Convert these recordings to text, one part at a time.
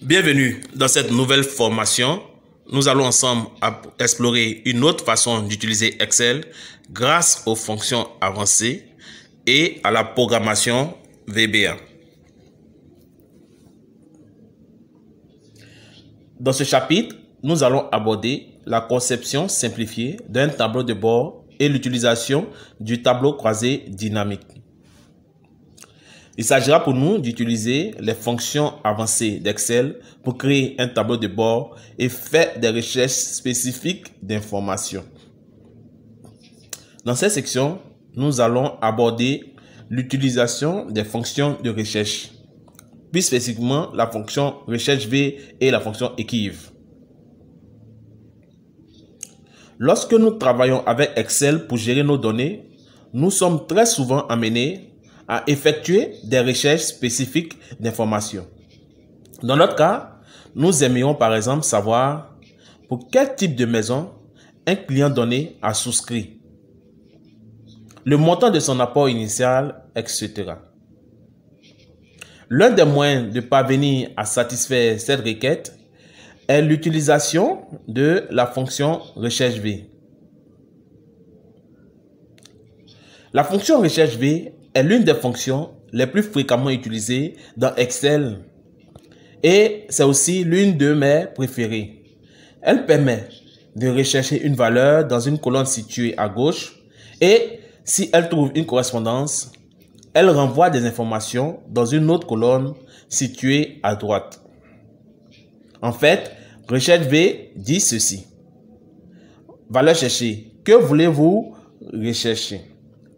Bienvenue dans cette nouvelle formation. Nous allons ensemble explorer une autre façon d'utiliser Excel grâce aux fonctions avancées et à la programmation VBA. Dans ce chapitre, nous allons aborder la conception simplifiée d'un tableau de bord et l'utilisation du tableau croisé dynamique. Il s'agira pour nous d'utiliser les fonctions avancées d'Excel pour créer un tableau de bord et faire des recherches spécifiques d'informations. Dans cette section, nous allons aborder l'utilisation des fonctions de recherche, plus spécifiquement la fonction recherche V et la fonction équive. Lorsque nous travaillons avec Excel pour gérer nos données, nous sommes très souvent amenés effectuer des recherches spécifiques d'informations. Dans notre cas, nous aimerions par exemple savoir pour quel type de maison un client donné a souscrit, le montant de son apport initial, etc. L'un des moyens de parvenir à satisfaire cette requête est l'utilisation de la fonction recherche V. La fonction recherche V est l'une des fonctions les plus fréquemment utilisées dans Excel et c'est aussi l'une de mes préférées. Elle permet de rechercher une valeur dans une colonne située à gauche et si elle trouve une correspondance, elle renvoie des informations dans une autre colonne située à droite. En fait, recherche V dit ceci. Valeur cherchée. Que voulez-vous rechercher?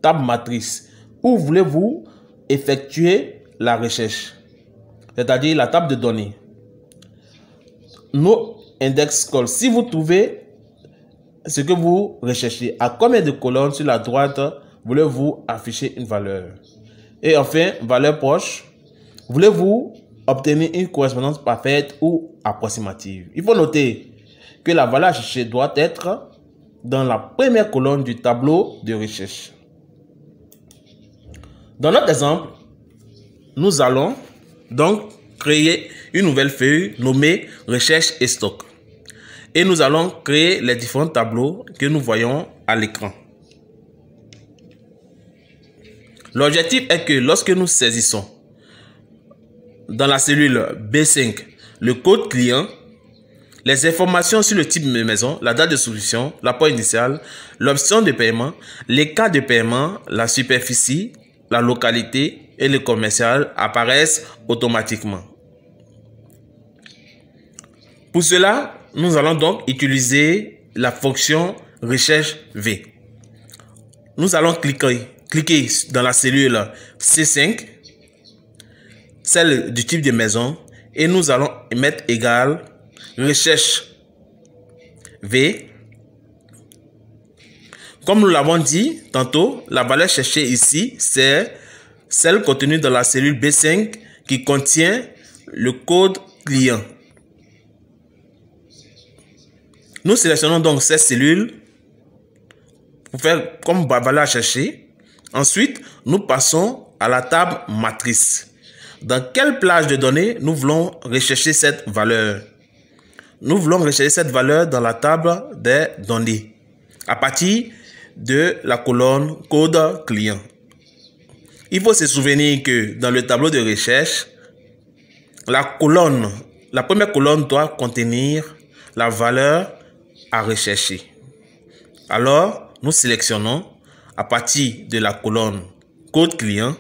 Table matrice où voulez-vous effectuer la recherche C'est-à-dire la table de données. No index call. Si vous trouvez ce que vous recherchez, à combien de colonnes sur la droite voulez-vous afficher une valeur Et enfin, valeur proche. Voulez-vous obtenir une correspondance parfaite ou approximative Il faut noter que la valeur cherchée doit être dans la première colonne du tableau de recherche. Dans notre exemple, nous allons donc créer une nouvelle feuille nommée Recherche et stock. Et nous allons créer les différents tableaux que nous voyons à l'écran. L'objectif est que lorsque nous saisissons dans la cellule B5 le code client, les informations sur le type de maison, la date de solution, l'apport initial, l'option de paiement, les cas de paiement, la superficie, la localité et le commercial apparaissent automatiquement. Pour cela, nous allons donc utiliser la fonction recherche V. Nous allons cliquer, cliquer dans la cellule C5, celle du type de maison, et nous allons mettre égal recherche V comme nous l'avons dit tantôt, la valeur cherchée ici, c'est celle contenue dans la cellule B5 qui contient le code client. Nous sélectionnons donc cette cellule pour faire comme valeur cherchée. Ensuite, nous passons à la table matrice. Dans quelle plage de données nous voulons rechercher cette valeur Nous voulons rechercher cette valeur dans la table des données. À partir de la colonne Code client. Il faut se souvenir que dans le tableau de recherche, la colonne, la première colonne doit contenir la valeur à rechercher. Alors, nous sélectionnons à partir de la colonne code client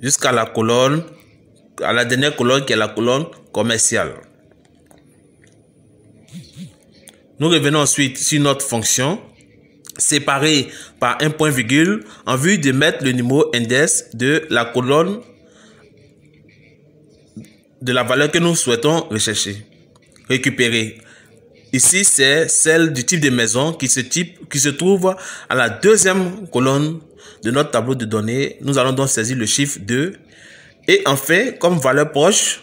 jusqu'à la colonne, à la dernière colonne qui est la colonne commerciale. Nous revenons ensuite sur notre fonction séparé par un point virgule en vue de mettre le numéro index de la colonne de la valeur que nous souhaitons rechercher, récupérer. Ici, c'est celle du type de maison qui se, qui se trouve à la deuxième colonne de notre tableau de données. Nous allons donc saisir le chiffre 2. Et enfin, comme valeur proche,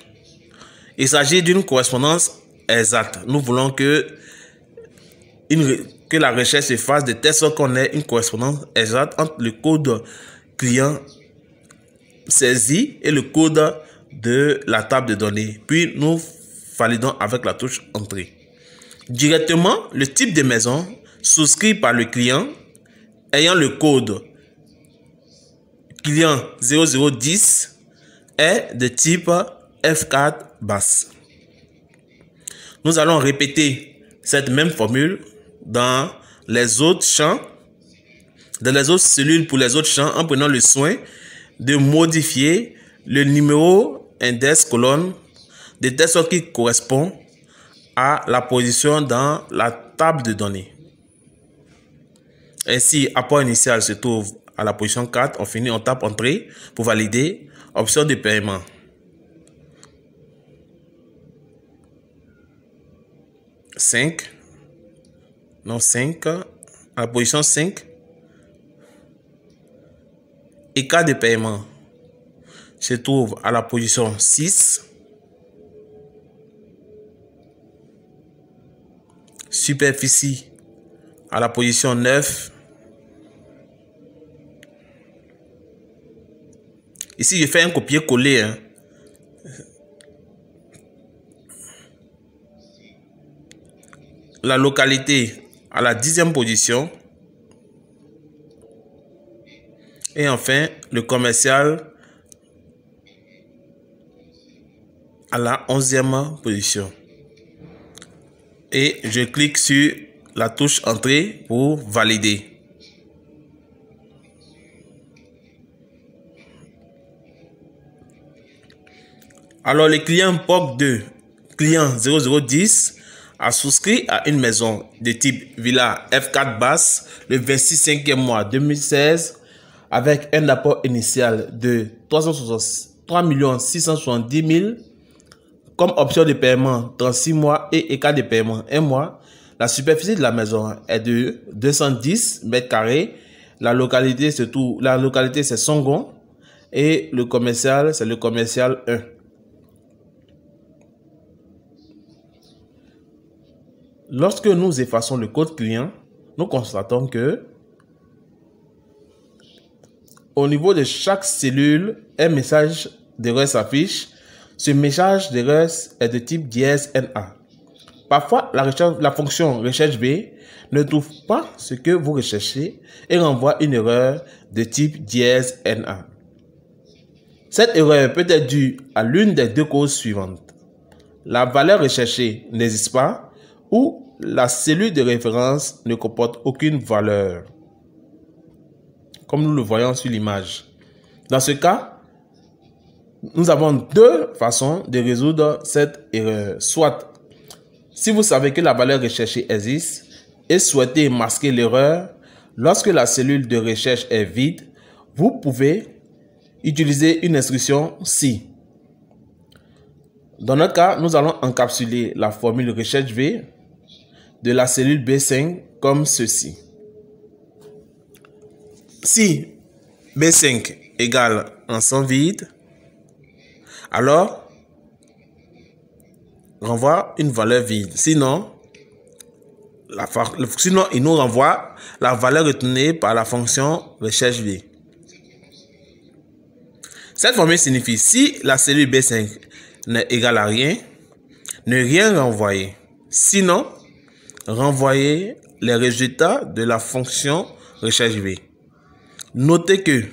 il s'agit d'une correspondance exacte. Nous voulons que une que la recherche se fasse de telle sorte qu'on ait une correspondance exacte entre le code client saisi et le code de la table de données. Puis nous validons avec la touche Entrée. Directement, le type de maison souscrit par le client ayant le code client 0010 est de type F4 basse. Nous allons répéter cette même formule dans les autres champs, dans les autres cellules pour les autres champs en prenant le soin de modifier le numéro index colonne de test qui correspondent correspond à la position dans la table de données. Ainsi, apport initial se trouve à la position 4. On finit, on tape entrée pour valider. Option de paiement. 5 5, à la position 5, et cas de paiement se trouve à la position 6, superficie à la position 9, Ici, je fais un copier-coller. Hein. La localité à la dixième position. Et enfin, le commercial à la onzième position. Et je clique sur la touche entrée pour valider. Alors, le client pop 2 client 0010, a souscrit à une maison de type Villa F4 Basse le 26 e mois 2016 avec un apport initial de 3 670 000 comme option de paiement dans 6 mois et écart de paiement 1 mois. La superficie de la maison est de 210 mètres carrés. La localité, c'est tout. La localité, c'est Songon. Et le commercial, c'est le commercial 1. Lorsque nous effaçons le code client, nous constatons que au niveau de chaque cellule, un message d'erreur s'affiche. Ce message d'erreur est de type DSNA. Parfois, la, fonction recherche B ne trouve pas ce que vous recherchez et renvoie une erreur de type DSNA. Cette erreur peut être due à l'une des deux causes suivantes. La valeur recherchée n'existe pas où la cellule de référence ne comporte aucune valeur, comme nous le voyons sur l'image. Dans ce cas, nous avons deux façons de résoudre cette erreur. Soit, si vous savez que la valeur recherchée existe et souhaitez masquer l'erreur, lorsque la cellule de recherche est vide, vous pouvez utiliser une instruction si. Dans notre cas, nous allons encapsuler la formule recherche V de la cellule B5 comme ceci. Si B5 égale un son vide, alors renvoie une valeur vide. Sinon, la, sinon, il nous renvoie la valeur retenue par la fonction recherche V. Cette formule signifie si la cellule B5 n'est égale à rien, ne rien renvoyer. Sinon, renvoyer les résultats de la fonction recherche V. Notez que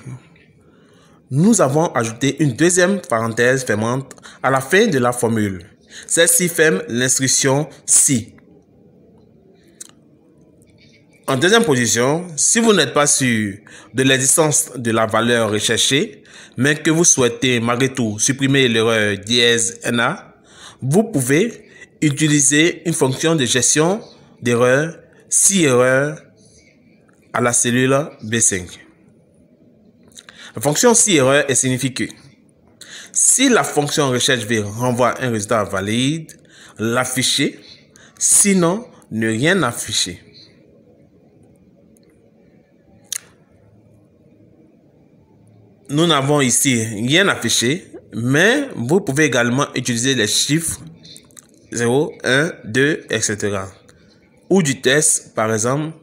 nous avons ajouté une deuxième parenthèse fermante à la fin de la formule. Celle-ci ferme l'instruction si. En deuxième position, si vous n'êtes pas sûr de l'existence de la valeur recherchée, mais que vous souhaitez malgré tout supprimer l'erreur dièse NA, vous pouvez utiliser une fonction de gestion d'erreur si erreur à la cellule B5. La fonction si erreur signifie que si la fonction recherche V renvoie un résultat valide, l'afficher, sinon ne rien afficher. Nous n'avons ici rien affiché, mais vous pouvez également utiliser les chiffres 0, 1, 2, etc ou du test, par exemple,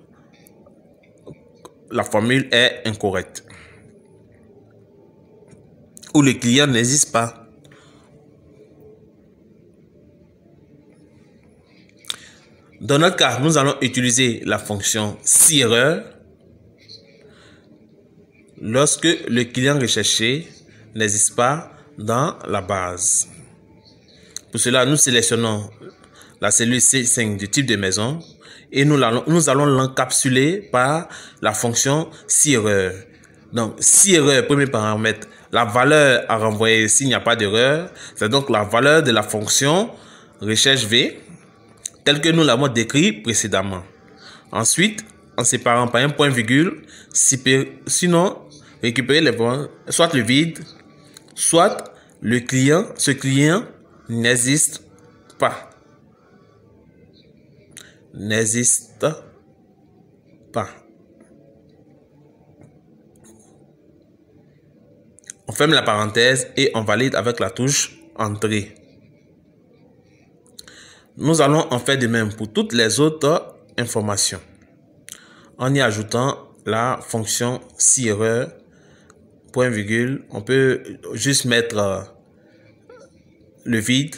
la formule est incorrecte. Ou le client n'existe pas. Dans notre cas, nous allons utiliser la fonction si lorsque le client recherché n'existe pas dans la base. Pour cela, nous sélectionnons la cellule C5 du type de maison, et nous allons, nous allons l'encapsuler par la fonction si erreur. Donc, si erreur, premier paramètre, la valeur à renvoyer s'il n'y a pas d'erreur, c'est donc la valeur de la fonction recherche V, telle que nous l'avons décrit précédemment. Ensuite, en séparant par un point virgule, sinon récupérer les soit le vide, soit le client, ce client n'existe pas n'existe pas. On ferme la parenthèse et on valide avec la touche Entrée. Nous allons en faire de même pour toutes les autres informations en y ajoutant la fonction si erreur point virgule on peut juste mettre euh, le vide